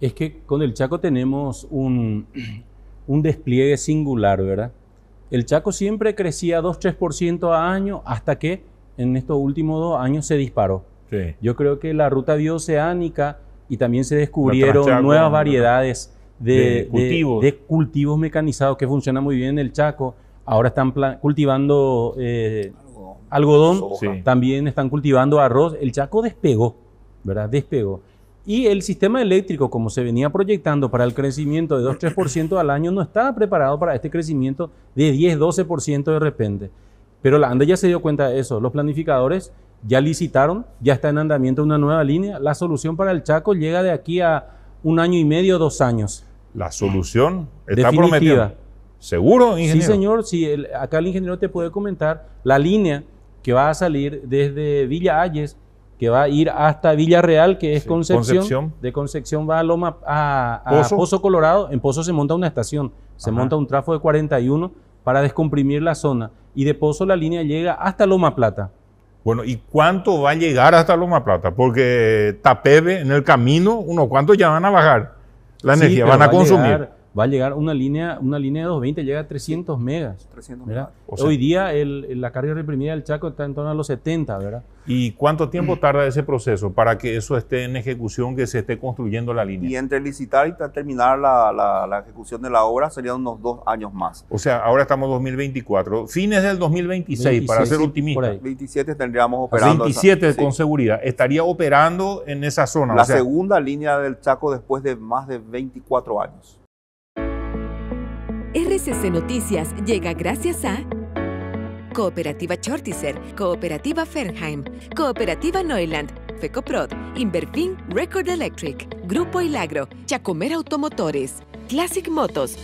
es que con el Chaco tenemos un, un despliegue singular, ¿verdad? El Chaco siempre crecía 2-3% a año hasta que en estos últimos dos años se disparó. Yo creo que la ruta bioceánica y también se descubrieron nuevas variedades de, cultivos. mecanizados que funcionan muy bien en el Chaco. Ahora están cultivando eh, algodón, también están cultivando arroz. El Chaco despegó, ¿verdad? Despegó. Y el sistema eléctrico, como se venía proyectando para el crecimiento de 2-3% al año, no estaba preparado para este crecimiento de 10-12% de repente. Pero la ANDA ya se dio cuenta de eso. Los planificadores ya licitaron, ya está en andamiento una nueva línea. La solución para el Chaco llega de aquí a un año y medio, dos años. La solución está prometida. ¿Seguro, ingeniero? Sí, señor. Sí, acá el ingeniero te puede comentar la línea que va a salir desde Villa Ayes que va a ir hasta Villarreal, que es Concepción. De Concepción va a Loma, a, Pozo. Colorado. En Pozo se monta una estación, se monta un trafo de 41 para descomprimir la zona. Y de Pozo la línea llega hasta Loma Plata. Bueno, ¿y cuánto va a llegar hasta Loma Plata? Porque Tapebe, en el camino, uno ya van a bajar la energía, van a consumir va a llegar una línea, una línea de 220 llega a 300 megas. Hoy día la carga reprimida del Chaco está en torno a los 70, ¿verdad? ¿Y cuánto tiempo tarda ese proceso para que eso esté en ejecución, que se esté construyendo la línea? Y entre licitar y terminar la, ejecución de la obra serían unos dos años más. O sea, ahora estamos en 2024, fines del 2026, para ser optimista. 27 tendríamos ah, operando. 27 con seguridad. Estaría operando en esa zona. La segunda línea del Chaco después de más de 24 años. Noticias llega gracias a Cooperativa Chortiser, Cooperativa Fernheim, Cooperativa Neuland, FECOPROD, Inverfin Record Electric, Grupo Ilagro, Chacomer Automotores, Classic Motos,